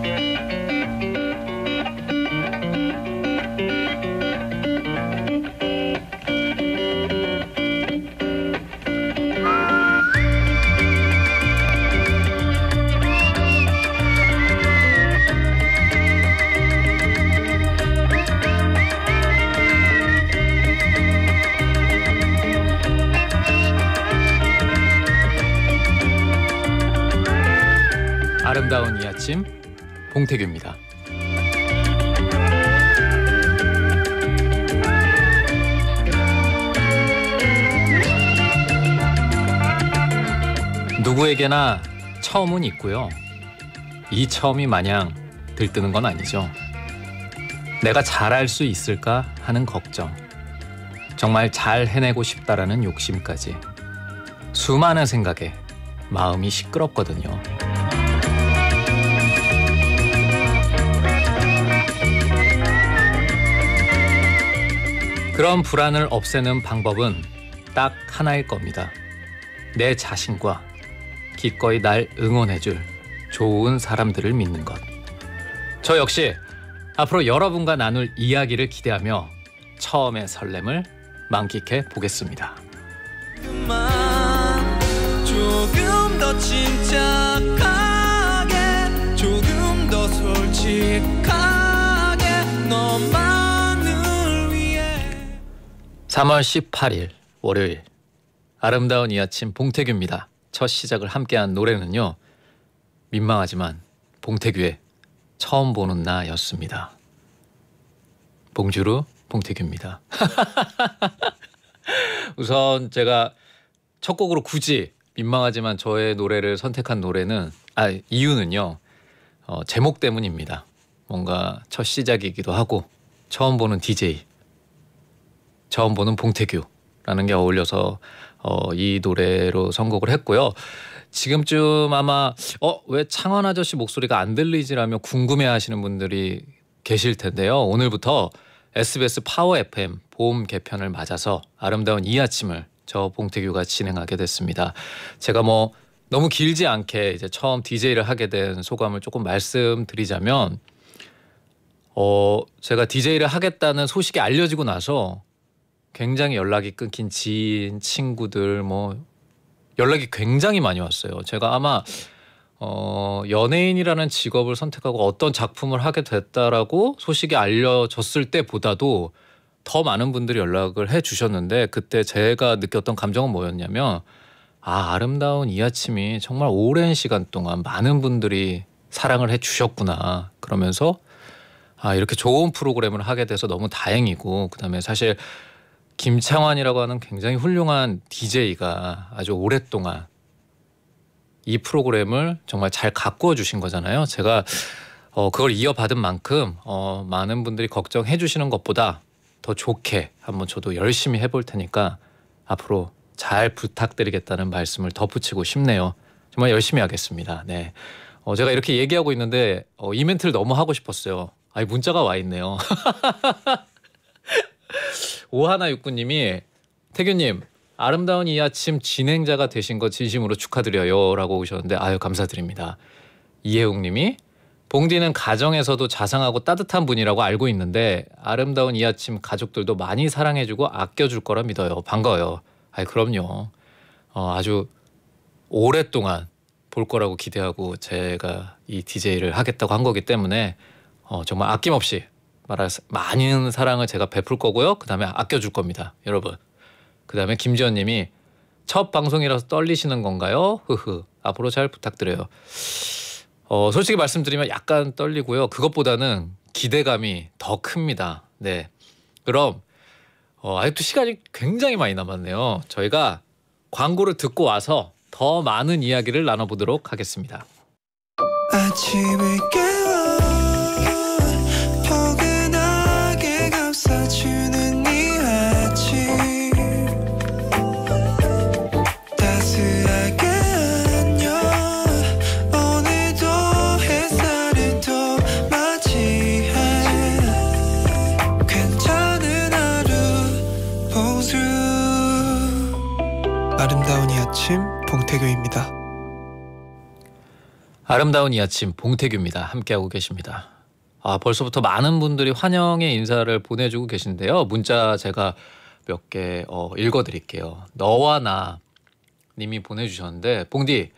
Yeah. 언제나 처음은 있고요. 이 처음이 마냥 들뜨는 건 아니죠. 내가 잘할 수 있을까 하는 걱정. 정말 잘 해내고 싶다라는 욕심까지. 수많은 생각에 마음이 시끄럽거든요. 그런 불안을 없애는 방법은 딱 하나일 겁니다. 내 자신과 기꺼이 날 응원해줄 좋은 사람들을 믿는 것. 저 역시 앞으로 여러분과 나눌 이야기를 기대하며 처음의 설렘을 만끽해 보겠습니다. 조금 더 침착하게 조금 더 솔직하게 너만을 위해 3월 18일 월요일 아름다운 이 아침 봉태규입니다. 첫 시작을 함께한 노래는요. 민망하지만 봉태규의 처음 보는 나였습니다. 봉주루 봉태규입니다. 우선 제가 첫 곡으로 굳이 민망하지만 저의 노래를 선택한 노래는 아 이유는요. 어, 제목 때문입니다. 뭔가 첫 시작이기도 하고 처음 보는 DJ 처음 보는 봉태규라는 게 어울려서 어, 이 노래로 선곡을 했고요. 지금쯤 아마 어왜 창원 아저씨 목소리가 안 들리지라며 궁금해하시는 분들이 계실 텐데요. 오늘부터 SBS 파워 FM 봄 개편을 맞아서 아름다운 이 아침을 저 봉태규가 진행하게 됐습니다. 제가 뭐 너무 길지 않게 이제 처음 DJ를 하게 된 소감을 조금 말씀드리자면 어 제가 DJ를 하겠다는 소식이 알려지고 나서 굉장히 연락이 끊긴 지인, 친구들 뭐 연락이 굉장히 많이 왔어요. 제가 아마 어, 연예인이라는 직업을 선택하고 어떤 작품을 하게 됐다라고 소식이 알려졌을 때보다도 더 많은 분들이 연락을 해 주셨는데 그때 제가 느꼈던 감정은 뭐였냐면 아, 아름다운 이 아침이 정말 오랜 시간 동안 많은 분들이 사랑을 해 주셨구나. 그러면서 아, 이렇게 좋은 프로그램을 하게 돼서 너무 다행이고 그다음에 사실 김창환이라고 하는 굉장히 훌륭한 DJ가 아주 오랫동안 이 프로그램을 정말 잘 가꾸어 주신 거잖아요. 제가 어, 그걸 이어받은 만큼 어, 많은 분들이 걱정해 주시는 것보다 더 좋게 한번 저도 열심히 해볼 테니까 앞으로 잘 부탁드리겠다는 말씀을 덧붙이고 싶네요. 정말 열심히 하겠습니다. 네. 어, 제가 이렇게 얘기하고 있는데 어, 이 멘트를 너무 하고 싶었어요. 아니 문자가 와 있네요. 오하나 육군님이 태규님 아름다운 이 아침 진행자가 되신 거 진심으로 축하드려요라고 오셨는데 아유 감사드립니다. 이혜웅님이 봉디는 가정에서도 자상하고 따뜻한 분이라고 알고 있는데 아름다운 이 아침 가족들도 많이 사랑해주고 아껴줄 거라 믿어요. 반가워요. 아이 그럼요. 어, 아주 오랫동안 볼 거라고 기대하고 제가 이 DJ를 하겠다고 한 거기 때문에 어, 정말 아낌없이 말할 많은 사랑을 제가 베풀 거고요. 그다음에 아껴줄 겁니다, 여러분. 그다음에 김지현님이 첫 방송이라서 떨리시는 건가요? 흐흐. 앞으로 잘 부탁드려요. 어, 솔직히 말씀드리면 약간 떨리고요. 그것보다는 기대감이 더 큽니다. 네. 그럼 어, 아직도 시간이 굉장히 많이 남았네요. 저희가 광고를 듣고 와서 더 많은 이야기를 나눠보도록 하겠습니다. 아름다운 이 아침 봉태교입니다. 아름다운 이 아침 봉태규입니다. 함께하고 계십니다. 아 벌써부터 많은 분들이 환영의 인사를 보내주고 계신데요. 문자 제가 몇개 어, 읽어드릴게요. 너와 나 님이 보내주셨는데 봉디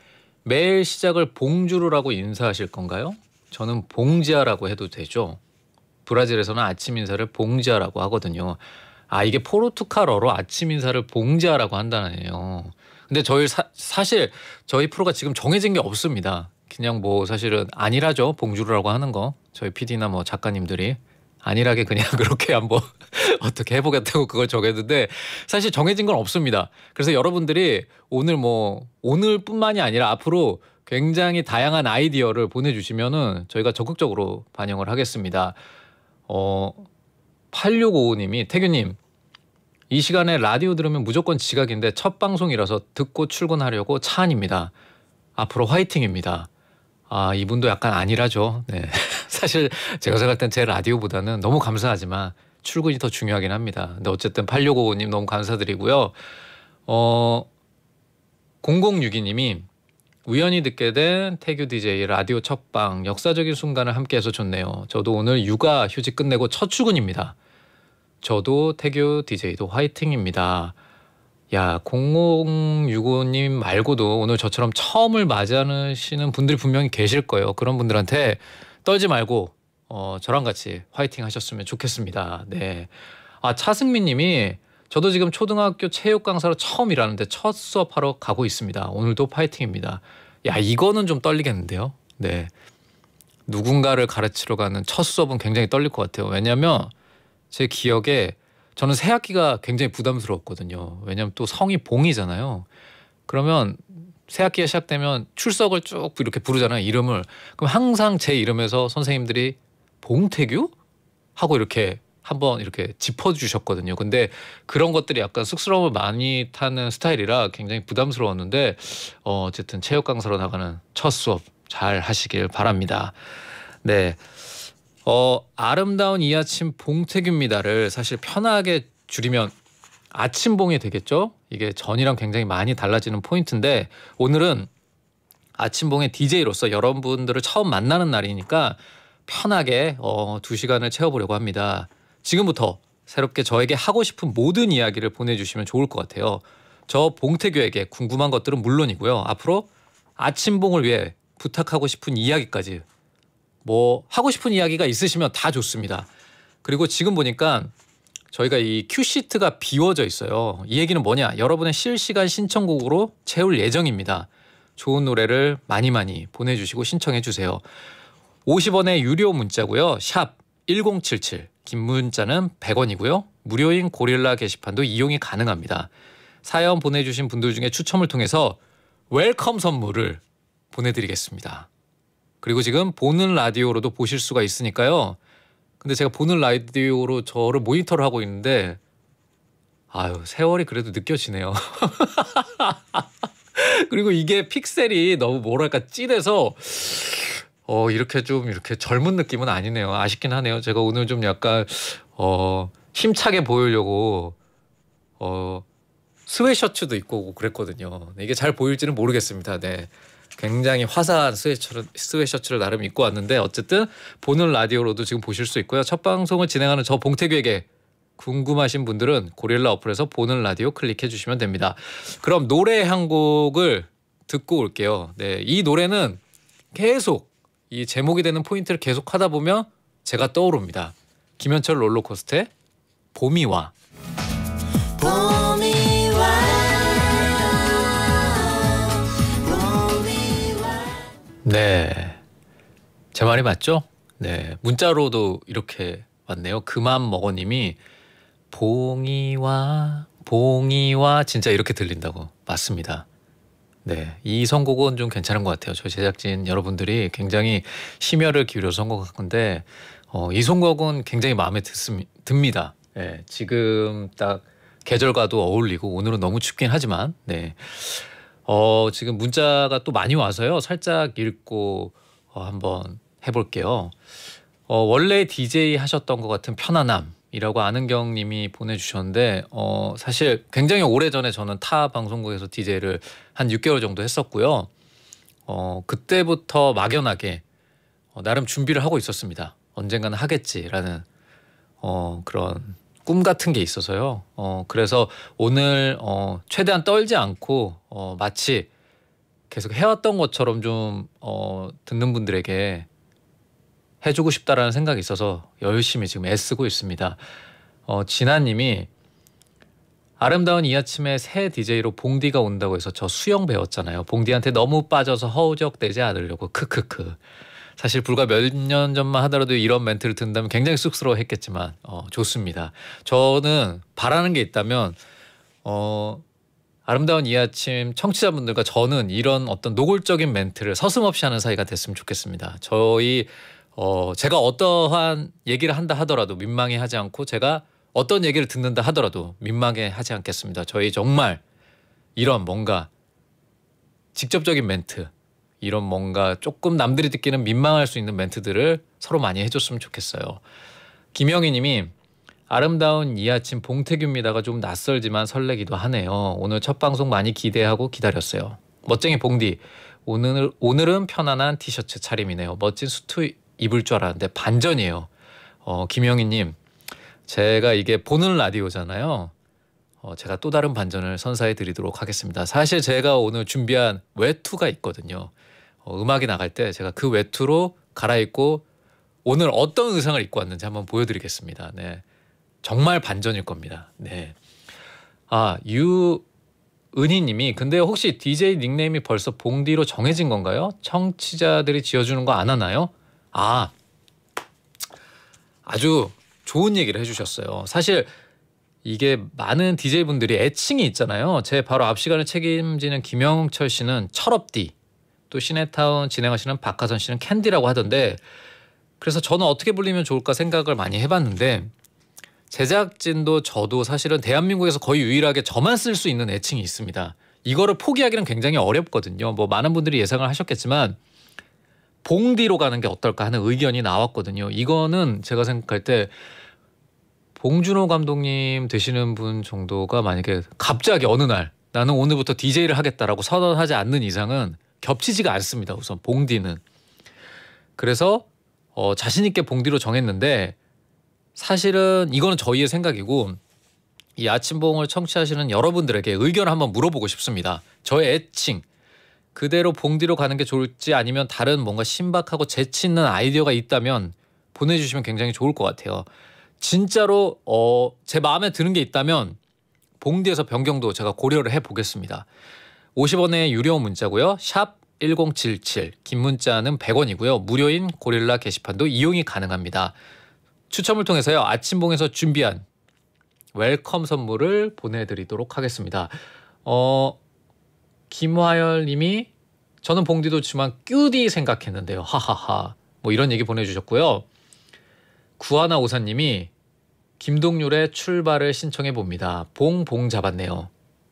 매일 시작을 봉주로라고 인사하실 건가요? 저는 봉지아라고 해도 되죠. 브라질에서는 아침 인사를 봉지아라고 하거든요. 아 이게 포르투갈어로 아침 인사를 봉자라고 한다네요. 근데 저희 사, 사실 저희 프로가 지금 정해진 게 없습니다. 그냥 뭐 사실은 아니라죠 봉주르라고 하는 거 저희 PD나 뭐 작가님들이 아니라게 그냥 그렇게 한번 어떻게 해보겠다고 그걸 정했는데 사실 정해진 건 없습니다. 그래서 여러분들이 오늘 뭐 오늘뿐만이 아니라 앞으로 굉장히 다양한 아이디어를 보내주시면은 저희가 적극적으로 반영을 하겠습니다. 어 8655님이 태규님 이 시간에 라디오 들으면 무조건 지각인데 첫 방송이라서 듣고 출근하려고 차 안입니다. 앞으로 화이팅입니다. 아 이분도 약간 아니라죠. 네. 사실 제가 생각할 땐 제 라디오보다는 너무 감사하지만 출근이 더 중요하긴 합니다. 근데 어쨌든 8655님 너무 감사드리고요. 어 0062님이 우연히 듣게 된 태규 DJ 라디오 첫 방 역사적인 순간을 함께해서 좋네요. 저도 오늘 육아 휴직 끝내고 첫 출근입니다. 저도 태교 DJ도 화이팅입니다. 야, 0065님 말고도 오늘 저처럼 처음을 맞이하시는 분들이 분명히 계실 거예요. 그런 분들한테 떨지 말고 어, 저랑 같이 화이팅 하셨으면 좋겠습니다. 네. 아, 차승민 님이 저도 지금 초등학교 체육 강사로 처음 일하는데 첫 수업하러 가고 있습니다. 오늘도 파이팅입니다. 야, 이거는 좀 떨리겠는데요. 네. 누군가를 가르치러 가는 첫 수업은 굉장히 떨릴 것 같아요. 왜냐면 하제 기억에 저는 새 학기가 굉장히 부담스러웠거든요. 왜냐하면 또 성이 봉이잖아요. 그러면 새 학기가 시작되면 출석을 쭉 이렇게 부르잖아요. 이름을. 그럼 항상 제 이름에서 선생님들이 봉태규? 하고 이렇게 한번 이렇게 짚어주셨거든요. 근데 그런 것들이 약간 쑥스러움을 많이 타는 스타일이라 굉장히 부담스러웠는데 어, 어쨌든 체육 강사로 나가는 첫 수업 잘 하시길 바랍니다. 네. 어, 아름다운 이 아침 봉태규입니다를 사실 편하게 줄이면 아침봉이 되겠죠? 이게 전이랑 굉장히 많이 달라지는 포인트인데 오늘은 아침봉의 DJ로서 여러분들을 처음 만나는 날이니까 편하게 어, 두 시간을 채워보려고 합니다. 지금부터 새롭게 저에게 하고 싶은 모든 이야기를 보내주시면 좋을 것 같아요. 저 봉태규에게 궁금한 것들은 물론이고요. 앞으로 아침봉을 위해 부탁하고 싶은 이야기까지 뭐 하고 싶은 이야기가 있으시면 다 좋습니다. 그리고 지금 보니까 저희가 이 큐시트가 비워져 있어요. 이 얘기는 뭐냐? 여러분의 실시간 신청곡으로 채울 예정입니다. 좋은 노래를 많이 많이 보내주시고 신청해주세요. 50원의 유료 문자고요. 샵 1077. 긴 문자는 100원이고요. 무료인 고릴라 게시판도 이용이 가능합니다. 사연 보내주신 분들 중에 추첨을 통해서 웰컴 선물을 보내드리겠습니다. 그리고 지금 보는 라디오로도 보실 수가 있으니까요. 근데 제가 보는 라디오로 저를 모니터를 하고 있는데 아유 세월이 그래도 느껴지네요. 그리고 이게 픽셀이 너무 뭐랄까 찐해서 어 이렇게 좀 이렇게 젊은 느낌은 아니네요. 아쉽긴 하네요. 제가 오늘 좀 약간 어 힘차게 보이려고 어 스웨셔츠도 입고 오고 그랬거든요. 이게 잘 보일지는 모르겠습니다. 네. 굉장히 화사한 스웨셔츠를, 스웨셔츠를 나름 입고 왔는데 어쨌든 보는 라디오로도 지금 보실 수 있고요. 첫 방송을 진행하는 저 봉태규에게 궁금하신 분들은 고릴라 어플에서 보는 라디오 클릭해 주시면 됩니다. 그럼 노래 한 곡을 듣고 올게요. 네, 이 노래는 계속 이 제목이 되는 포인트를 계속 하다 보면 제가 떠오릅니다. 김현철 롤러코스터의 봄이 와. 네. 제 말이 맞죠? 네. 문자로도 이렇게 왔네요. 그만 먹어님이 봉이와 봉이와 진짜 이렇게 들린다고 맞습니다. 네, 이 선곡은 좀 괜찮은 것 같아요. 저희 제작진 여러분들이 굉장히 심혈을 기울여서 선곡한 건데 어, 이 선곡은 굉장히 마음에 듣습, 듭니다. 네, 지금 딱 계절과도 어울리고 오늘은 너무 춥긴 하지만 네. 어, 지금 문자가 또 많이 와서요. 살짝 읽고 어, 한번 해볼게요. 어, 원래 DJ 하셨던 것 같은 편안함이라고 아는경 님이 보내주셨는데 어, 사실 굉장히 오래전에 저는 타 방송국에서 DJ를 한 6개월 정도 했었고요. 어, 그때부터 막연하게 어, 나름 준비를 하고 있었습니다. 언젠가는 하겠지라는 어, 그런 꿈 같은 게 있어서요. 어, 그래서 오늘 어, 최대한 떨지 않고 어, 마치 계속 해왔던 것처럼 좀 어, 듣는 분들에게 해주고 싶다라는 생각이 있어서 열심히 지금 애쓰고 있습니다. 어, 진아님이 아름다운 이 아침에 새 DJ로 봉디가 온다고 해서 저 수영 배웠잖아요. 봉디한테 너무 빠져서 허우적대지 않으려고 크크크. 사실 불과 몇 년 전만 하더라도 이런 멘트를 듣는다면 굉장히 쑥스러워했겠지만 어, 좋습니다. 저는 바라는 게 있다면 어, 아름다운 이 아침 청취자분들과 저는 이런 어떤 노골적인 멘트를 서슴없이 하는 사이가 됐으면 좋겠습니다. 저희 어, 제가 어떠한 얘기를 한다 하더라도 민망해 하지 않고 제가 어떤 얘기를 듣는다 하더라도 민망해 하지 않겠습니다. 저희 정말 이런 뭔가 직접적인 멘트 이런 뭔가 조금 남들이 듣기는 민망할 수 있는 멘트들을 서로 많이 해줬으면 좋겠어요. 김영희님이 아름다운 이 아침 봉태규입니다가 좀 낯설지만 설레기도 하네요. 오늘 첫 방송 많이 기대하고 기다렸어요. 멋쟁이 봉디 오늘 오늘은 편안한 티셔츠 차림이네요. 멋진 수트 입을 줄 알았는데 반전이에요. 어, 김영희님 제가 이게 보는 라디오잖아요. 어, 제가 또 다른 반전을 선사해 드리도록 하겠습니다. 사실 제가 오늘 준비한 외투가 있거든요. 어, 음악이 나갈 때 제가 그 외투로 갈아입고 오늘 어떤 의상을 입고 왔는지 한번 보여드리겠습니다. 네, 정말 반전일 겁니다. 네, 아 유은희님이 근데 혹시 DJ 닉네임이 벌써 봉디로 정해진 건가요? 청취자들이 지어주는 거 안 하나요? 아 아주 좋은 얘기를 해주셨어요. 사실 이게 많은 DJ분들이 애칭이 있잖아요. 제 바로 앞 시간을 책임지는 김영철 씨는 철업디 또 시네타운 진행하시는 박하선 씨는 캔디라고 하던데 그래서 저는 어떻게 불리면 좋을까 생각을 많이 해봤는데 제작진도 저도 사실은 대한민국에서 거의 유일하게 저만 쓸 수 있는 애칭이 있습니다. 이거를 포기하기는 굉장히 어렵거든요. 뭐 많은 분들이 예상을 하셨겠지만 봉디로 가는 게 어떨까 하는 의견이 나왔거든요. 이거는 제가 생각할 때 봉준호 감독님 되시는 분 정도가 만약에 갑자기 어느 날 나는 오늘부터 DJ를 하겠다라고 선언하지 않는 이상은 겹치지가 않습니다. 우선 봉디는. 그래서 어, 자신 있게 봉디로 정했는데 사실은 이거는 저희의 생각이고 이 아침봉을 청취하시는 여러분들에게 의견을 한번 물어보고 싶습니다. 저의 애칭 그대로 봉디로 가는 게 좋을지 아니면 다른 뭔가 신박하고 재치 있는 아이디어가 있다면 보내주시면 굉장히 좋을 것 같아요. 진짜로 어, 제 마음에 드는 게 있다면 봉디에서 변경도 제가 고려를 해보겠습니다. 50원의 유료 문자고요. 샵 1077, 긴 문자는 100원이고요. 무료인 고릴라 게시판도 이용이 가능합니다. 추첨을 통해서요. 아침봉에서 준비한 웰컴 선물을 보내드리도록 하겠습니다. 어, 김화열 님이 저는 봉디도 지만 뀨디 생각했는데요. 하하하. 뭐 이런 얘기 보내주셨고요. 구하나 오사님이 김동률의 출발을 신청해 봅니다. 봉 봉 잡았네요.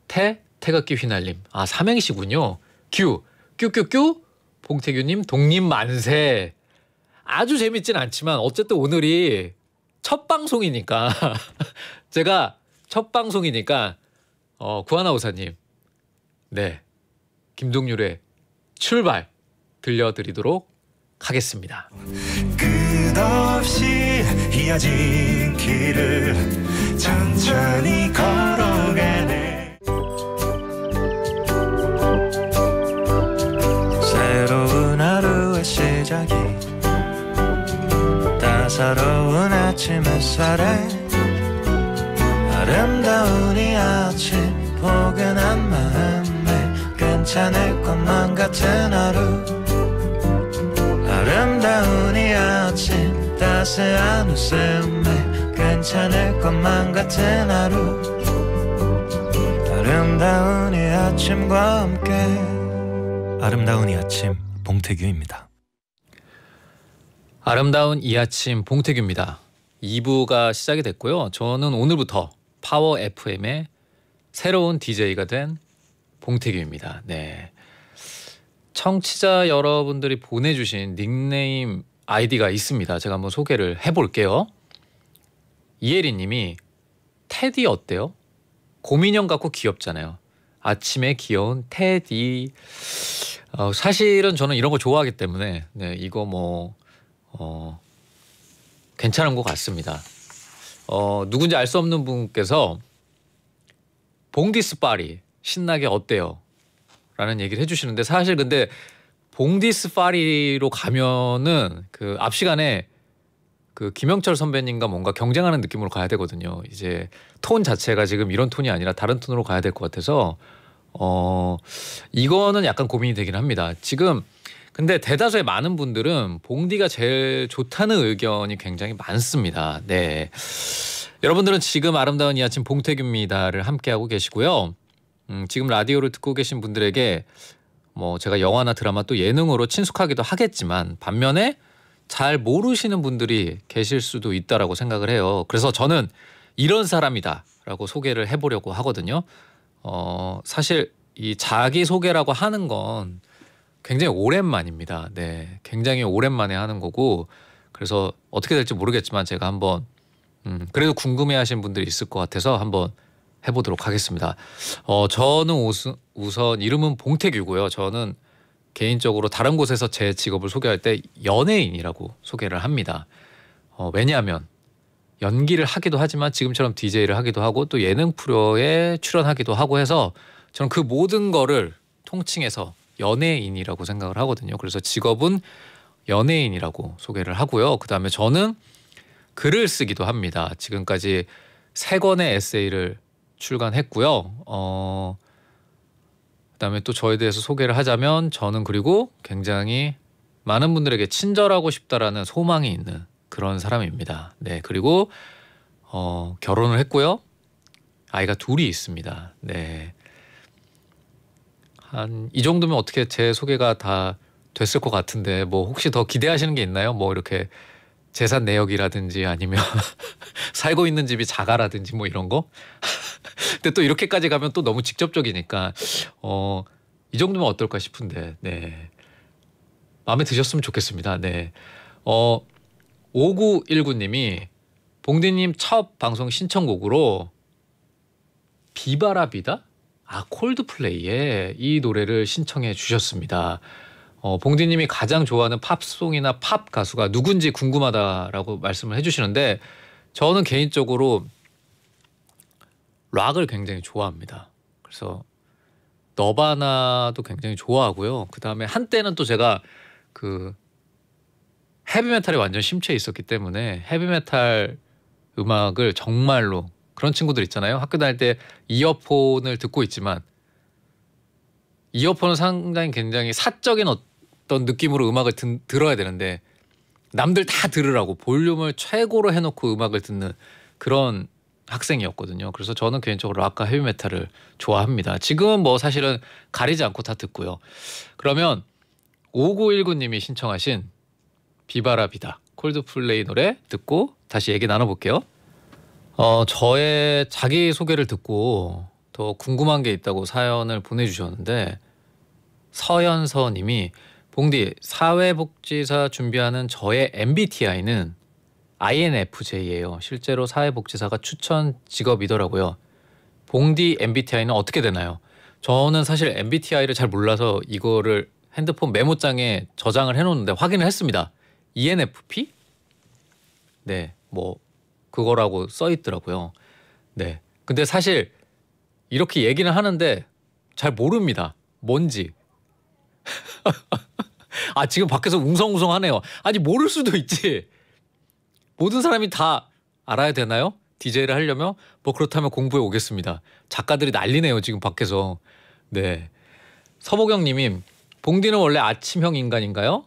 태 태극기 휘날림. 아 삼행시군요. 규 뀨뀨뀨 봉태규님 독립 만세. 아주 재밌진 않지만 어쨌든 오늘이 첫 방송이니까 제가 첫 방송이니까 어, 구하나 우사님 네 김동률의 출발 들려드리도록 하겠습니다. 끝없이 이어진 길을 천천히 걸어가는 갑자기 따사로운 아침 햇살에 아름다운 이 아침 포근한 마음에 괜찮을 것만 같은 하루 아름다운 이 아침 따스한 웃음에 괜찮을 것만 같은 하루 아름다운 이 아침과 함께 아름다운 이 아침 봉태규입니다. 아름다운 이 아침 봉태규입니다. 2부가 시작이 됐고요. 저는 오늘부터 파워 FM의 새로운 DJ가 된 봉태규입니다. 네. 청취자 여러분들이 보내주신 닉네임 아이디가 있습니다. 제가 한번 소개를 해볼게요. 이혜리님이 테디 어때요? 고민형 같고 귀엽잖아요. 아침에 귀여운 테디. 어, 사실은 저는 이런 거 좋아하기 때문에 네, 이거 뭐 어, 괜찮은 것 같습니다. 어, 누군지 알 수 없는 분께서 봉디스 파리 신나게 어때요? 라는 얘기를 해주시는데 사실 근데 봉디스 파리로 가면은 그 앞 시간에 그 김영철 선배님과 뭔가 경쟁하는 느낌으로 가야 되거든요. 이제 톤 자체가 지금 이런 톤이 아니라 다른 톤으로 가야 될 것 같아서 어 이거는 약간 고민이 되긴 합니다. 지금 근데 대다수의 많은 분들은 봉디가 제일 좋다는 의견이 굉장히 많습니다. 네. 여러분들은 지금 아름다운 이 아침 봉태규입니다를 함께하고 계시고요. 음, 지금 라디오를 듣고 계신 분들에게 뭐 제가 영화나 드라마 또 예능으로 친숙하기도 하겠지만 반면에 잘 모르시는 분들이 계실 수도 있다라고 생각을 해요. 그래서 저는 이런 사람이다라고 소개를 해보려고 하거든요. 어, 사실 이 자기 소개라고 하는 건 굉장히 오랜만입니다. 네, 굉장히 오랜만에 하는 거고 그래서 어떻게 될지 모르겠지만 제가 한번 음, 그래도 궁금해하신 분들이 있을 것 같아서 한번 해보도록 하겠습니다. 어, 저는 우선, 우선 이름은 봉택이고요 저는 개인적으로 다른 곳에서 제 직업을 소개할 때 연예인이라고 소개를 합니다. 어, 왜냐하면 연기를 하기도 하지만 지금처럼 DJ를 하기도 하고 또 예능 프로에 출연하기도 하고 해서 저는 그 모든 거를 통칭해서 연예인이라고 생각을 하거든요. 그래서 직업은 연예인이라고 소개를 하고요. 그 다음에 저는 글을 쓰기도 합니다. 지금까지 세 권의 에세이를 출간했고요. 어, 그 다음에 또 저에 대해서 소개를 하자면 저는 그리고 굉장히 많은 분들에게 친절하고 싶다라는 소망이 있는 그런 사람입니다. 네, 그리고 어, 결혼을 했고요. 아이가 둘이 있습니다. 네. 한이 정도면 어떻게 제 소개가 다 됐을 것 같은데 뭐 혹시 더 기대하시는 게 있나요? 뭐 이렇게 재산 내역이라든지 아니면 살고 있는 집이 자가라든지 뭐 이런 거. 근데 또 이렇게까지 가면 또 너무 직접적이니까 어이 정도면 어떨까 싶은데 네 마음에 드셨으면 좋겠습니다. 네. 어 5919님이 봉디님 첫 방송 신청곡으로 비바라비다 아 콜드플레이의 이 노래를 신청해 주셨습니다. 어, 봉디님이 가장 좋아하는 팝송이나 팝 가수가 누군지 궁금하다라고 말씀을 해주시는데 저는 개인적으로 락을 굉장히 좋아합니다. 그래서 너바나도 굉장히 좋아하고요. 그 다음에 한때는 또 제가 그 헤비메탈에 완전 심취해 있었기 때문에 헤비메탈 음악을 정말로 그런 친구들 있잖아요. 학교 다닐 때 이어폰을 듣고 있지만 이어폰은 상당히 굉장히 사적인 어떤 느낌으로 음악을 든, 들어야 되는데 남들 다 들으라고 볼륨을 최고로 해놓고 음악을 듣는 그런 학생이었거든요. 그래서 저는 개인적으로 락과 헤비메탈을 좋아합니다. 지금은 뭐 사실은 가리지 않고 다 듣고요. 그러면 5919님이 신청하신 비바라 비다 콜드플레이 노래 듣고 다시 얘기 나눠볼게요. 어, 저의 자기 소개를 듣고 더 궁금한 게 있다고 사연을 보내주셨는데 서현서 님이 봉디 사회복지사 준비하는 저의 MBTI는 INFJ예요. 실제로 사회복지사가 추천 직업이더라고요. 봉디 MBTI는 어떻게 되나요? 저는 사실 MBTI를 잘 몰라서 이거를 핸드폰 메모장에 저장을 해놓는데 확인을 했습니다. ENFP? 네, 뭐 그거라고 써 있더라고요. 네. 근데 사실 이렇게 얘기는 하는데 잘 모릅니다. 뭔지. 아, 지금 밖에서 웅성웅성 하네요. 아니, 모를 수도 있지. 모든 사람이 다 알아야 되나요? DJ를 하려면? 뭐 그렇다면 공부해 오겠습니다. 작가들이 난리네요, 지금 밖에서. 네. 서보경 님이 봉디는 원래 아침형 인간인가요?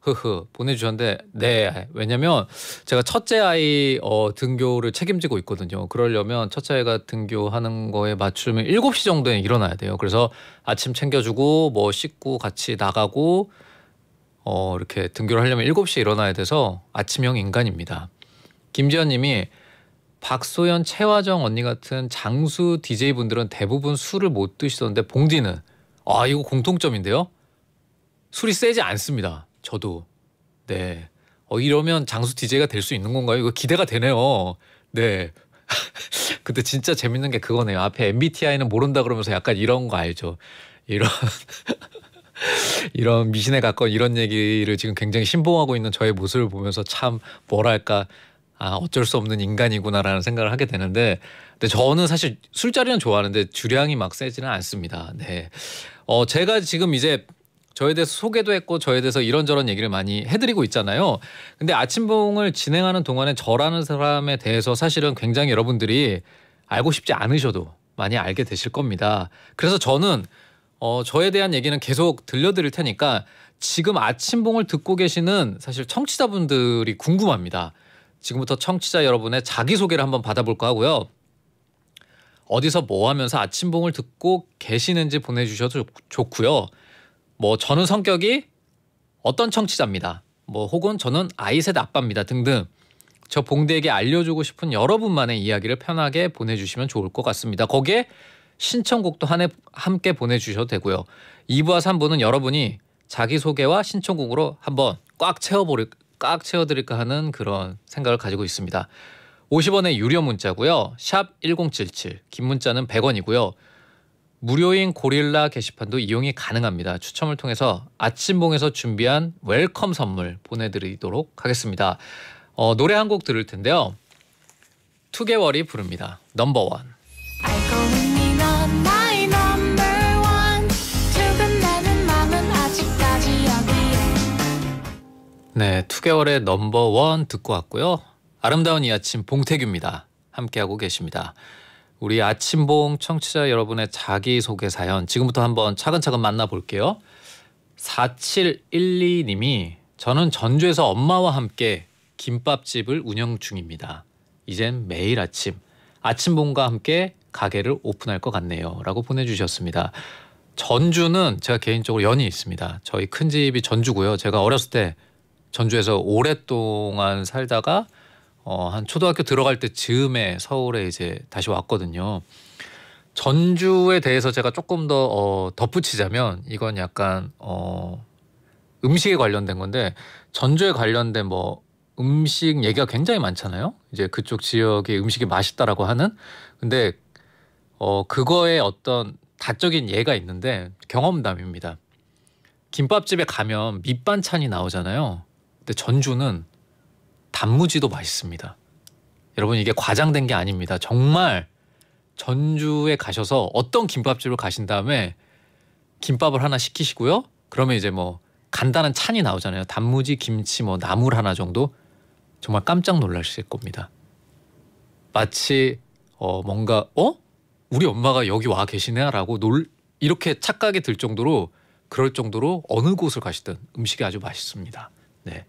흐흐 보내주셨는데 네 왜냐면 제가 첫째 아이 어, 등교를 책임지고 있거든요 그러려면 첫째 아이가 등교하는 거에 맞추면 7시 정도에 일어나야 돼요 그래서 아침 챙겨주고 뭐 씻고 같이 나가고 어, 이렇게 등교를 하려면 7시에 일어나야 돼서 아침형 인간입니다 김지현 님이 박소연, 최화정 언니 같은 장수 d j 분들은 대부분 술을 못 드시던데 봉디는 아 이거 공통점인데요 술이 세지 않습니다 저도 네. 어, 이러면 장수 DJ가 될 수 있는 건가요? 이거 기대가 되네요. 네. 근데 진짜 재밌는 게 그거네요. 앞에 MBTI는 모른다 그러면서 약간 이런 거 알죠. 이런 이런 미신에 가까운 이런 얘기를 지금 굉장히 신봉하고 있는 저의 모습을 보면서 참 뭐랄까 아 어쩔 수 없는 인간이구나라는 생각을 하게 되는데 근데 저는 사실 술자리는 좋아하는데 주량이 막 세지는 않습니다. 네. 어 제가 지금 이제 저에 대해서 소개도 했고 저에 대해서 이런저런 얘기를 많이 해드리고 있잖아요. 근데 아침봉을 진행하는 동안에 저라는 사람에 대해서 사실은 굉장히 여러분들이 알고 싶지 않으셔도 많이 알게 되실 겁니다. 그래서 저는 어, 저에 대한 얘기는 계속 들려드릴 테니까 지금 아침봉을 듣고 계시는 사실 청취자분들이 궁금합니다. 지금부터 청취자 여러분의 자기소개를 한번 받아볼까 하고요. 어디서 뭐 하면서 아침봉을 듣고 계시는지 보내주셔도 좋, 좋고요. 뭐 저는 성격이 어떤 청취자입니다. 뭐 혹은 저는 아이셋 아빠입니다 등등 저 봉대에게 알려주고 싶은 여러분만의 이야기를 편하게 보내주시면 좋을 것 같습니다. 거기에 신청곡도 한해, 함께 보내주셔도 되고요. 2부와 3부는 여러분이 자기소개와 신청곡으로 한번 꽉 채워보릴 꽉 채워드릴까 하는 그런 생각을 가지고 있습니다. 50원의 유료 문자고요. 샵 1077, 긴 문자는 100원이고요. 무료인 고릴라 게시판도 이용이 가능합니다. 추첨을 통해서 아침봉에서 준비한 웰컴 선물 보내드리도록 하겠습니다. 어, 노래 한 곡 들을 텐데요. 투개월이 부릅니다. 넘버원. 네, 투개월의 넘버원 듣고 왔고요. 아름다운 이 아침 봉태규입니다. 함께하고 계십니다. 우리 아침봉 청취자 여러분의 자기소개 사연 지금부터 한번 차근차근 만나볼게요. 4712님이 저는 전주에서 엄마와 함께 김밥집을 운영 중입니다. 이젠 매일 아침 아침봉과 함께 가게를 오픈할 것 같네요. 라고 보내주셨습니다. 전주는 제가 개인적으로 연이 있습니다. 저희 큰 집이 전주고요. 제가 어렸을 때 전주에서 오랫동안 살다가 어, 한 초등학교 들어갈 때 즈음에 서울에 이제 다시 왔거든요. 전주에 대해서 제가 조금 더 어, 덧붙이자면 이건 약간 어, 음식에 관련된 건데 전주에 관련된 뭐 음식 얘기가 굉장히 많잖아요. 이제 그쪽 지역의 음식이 맛있다라고 하는 근데 어, 그거에 어떤 다적인 예가 있는데 경험담입니다. 김밥집에 가면 밑반찬이 나오잖아요. 근데 전주는 단무지도 맛있습니다. 여러분 이게 과장된 게 아닙니다. 정말 전주에 가셔서 어떤 김밥집을 가신 다음에 김밥을 하나 시키시고요. 그러면 이제 뭐 간단한 찬이 나오잖아요. 단무지, 김치, 뭐 나물 하나 정도 정말 깜짝 놀라실 겁니다. 마치 어 뭔가 어 우리 엄마가 여기 와 계시네라고 놀 이렇게 착각이 들 정도로 그럴 정도로 어느 곳을 가시든 음식이 아주 맛있습니다. 네.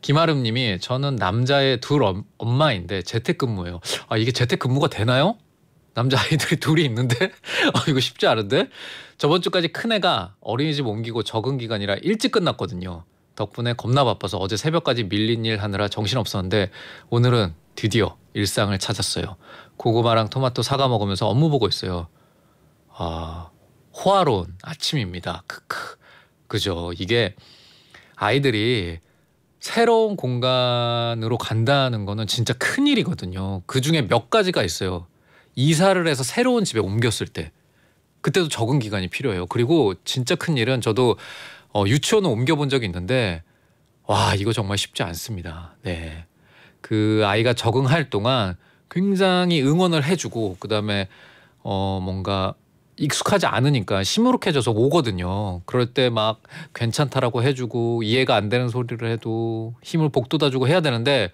김아름 님이 저는 남자의 둘 엄, 엄마인데 재택근무예요. 아 이게 재택근무가 되나요? 남자 아이들이 둘이 있는데 아 이거 쉽지 않은데 저번 주까지 큰애가 어린이집 옮기고 적응 기간이라 일찍 끝났거든요. 덕분에 겁나 바빠서 어제 새벽까지 밀린 일 하느라 정신없었는데 오늘은 드디어 일상을 찾았어요. 고구마랑 토마토 사과 먹으면서 업무 보고 있어요. 아, 호화로운 아침입니다. 크크. 그죠. 이게 아이들이 새로운 공간으로 간다는 거는 진짜 큰 일이거든요. 그 중에 몇 가지가 있어요. 이사를 해서 새로운 집에 옮겼을 때 그때도 적응 기간이 필요해요. 그리고 진짜 큰 일은 저도 어, 유치원을 옮겨본 적이 있는데 와 이거 정말 쉽지 않습니다. 네, 그 아이가 적응할 동안 굉장히 응원을 해주고 그 다음에 어 뭔가 익숙하지 않으니까 시무룩해져서 오거든요. 그럴 때 막 괜찮다라고 해주고 이해가 안 되는 소리를 해도 힘을 복돋아주고 해야 되는데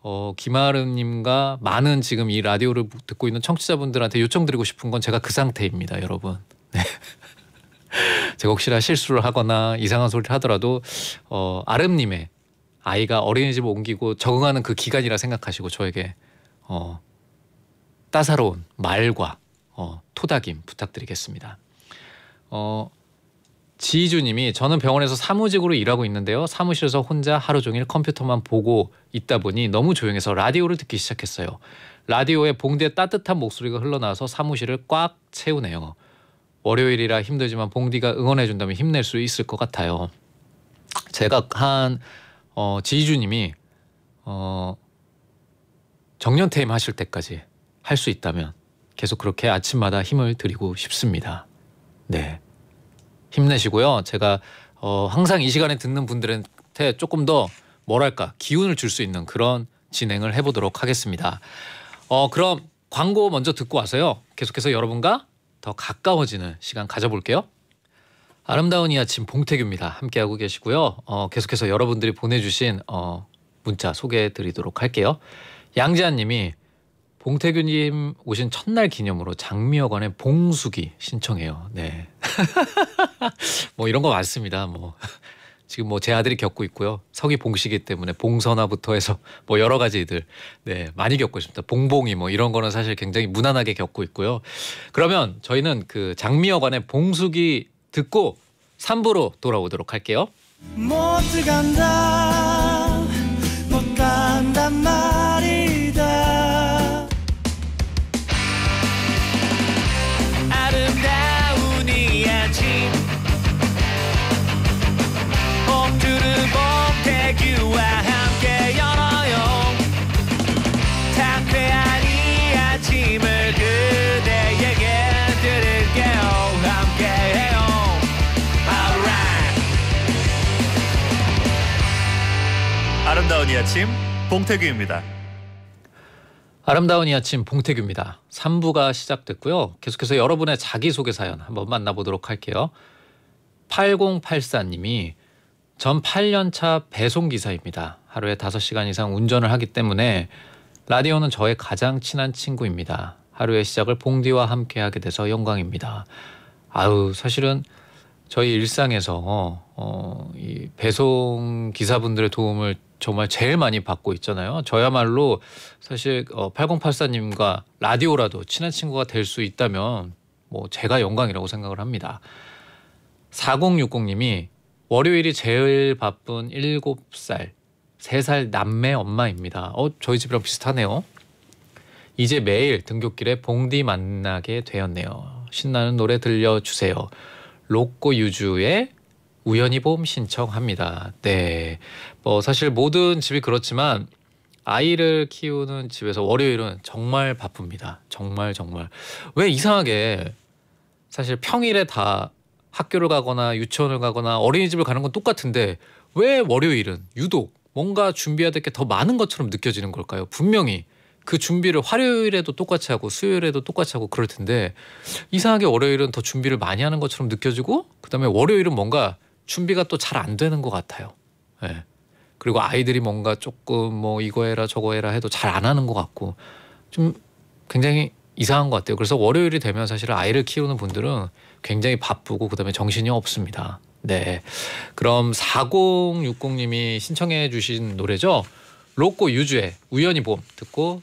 어, 김아름님과 많은 지금 이 라디오를 듣고 있는 청취자분들한테 요청드리고 싶은 건 제가 그 상태입니다, 여러분. 네. 제가 혹시나 실수를 하거나 이상한 소리를 하더라도 어, 아름님의 아이가 어린이집 옮기고 적응하는 그 기간이라 생각하시고 저에게 어, 따사로운 말과 어, 토닥임 부탁드리겠습니다. 어, 지희주님이 저는 병원에서 사무직으로 일하고 있는데요. 사무실에서 혼자 하루 종일 컴퓨터만 보고 있다 보니 너무 조용해서 라디오를 듣기 시작했어요. 라디오에 봉디 따뜻한 목소리가 흘러나와서 사무실을 꽉 채우네요. 월요일이라 힘들지만 봉디가 응원해준다면 힘낼 수 있을 것 같아요. 제가 한 어, 지희주님이 어, 정년퇴임 하실 때까지 할 수 있다면 계속 그렇게 아침마다 힘을 드리고 싶습니다. 네. 힘내시고요. 제가 어, 항상 이 시간에 듣는 분들한테 조금 더 뭐랄까 기운을 줄 수 있는 그런 진행을 해보도록 하겠습니다. 어, 그럼 광고 먼저 듣고 와서요. 계속해서 여러분과 더 가까워지는 시간 가져볼게요. 아름다운 이 아침 봉태규입니다. 함께하고 계시고요. 어, 계속해서 여러분들이 보내주신 어, 문자 소개해드리도록 할게요. 양지아님이 봉태규님 오신 첫날 기념으로 장미여관의 봉숙이 신청해요. 네. 뭐 이런 거 많습니다. 뭐 지금 뭐 제 아들이 겪고 있고요. 석이 봉시기 때문에 봉선화부터 해서 뭐 여러 가지들 네 많이 겪고 있습니다. 봉봉이 뭐 이런 거는 사실 굉장히 무난하게 겪고 있고요. 그러면 저희는 그 장미여관의 봉숙이 듣고 3부로 돌아오도록 할게요. 봉태규입니다. 아름다운 이 아침 봉태규입니다. 3부가 시작됐고요. 계속해서 여러분의 자기소개 사연 한번 만나보도록 할게요. 8084님이 전 8년차 배송기사입니다. 하루에 5시간 이상 운전을 하기 때문에 라디오는 저의 가장 친한 친구입니다. 하루의 시작을 봉디와 함께 하게 돼서 영광입니다. 아우 사실은 저희 일상에서 어, 이 배송 기사분들의 도움을 정말 제일 많이 받고 있잖아요. 저야말로 사실 어, 8084님과 라디오라도 친한 친구가 될 수 있다면 뭐 제가 영광이라고 생각을 합니다. 4060님이 월요일이 제일 바쁜 7살, 3살 남매 엄마입니다. 어, 저희 집이랑 비슷하네요. 이제 매일 등굣길에 봉디 만나게 되었네요. 신나는 노래 들려주세요. 로꼬 유주의 우연히 보험 신청합니다. 네. 뭐 사실 모든 집이 그렇지만 아이를 키우는 집에서 월요일은 정말 바쁩니다. 정말 정말. 왜 이상하게 사실 평일에 다 학교를 가거나 유치원을 가거나 어린이집을 가는 건 똑같은데 왜 월요일은 유독 뭔가 준비해야 될 게 더 많은 것처럼 느껴지는 걸까요? 분명히 그 준비를 화요일에도 똑같이 하고 수요일에도 똑같이 하고 그럴 텐데 이상하게 월요일은 더 준비를 많이 하는 것처럼 느껴지고 그다음에 월요일은 뭔가 준비가 또 잘 안 되는 것 같아요. 예. 그리고 아이들이 뭔가 조금 뭐 이거 해라 저거 해라 해도 잘 안 하는 것 같고 좀 굉장히 이상한 것 같아요. 그래서 월요일이 되면 사실 아이를 키우는 분들은 굉장히 바쁘고 그다음에 정신이 없습니다. 네. 그럼 4060님이 신청해 주신 노래죠. 로꼬 유주의 우연히 봄 듣고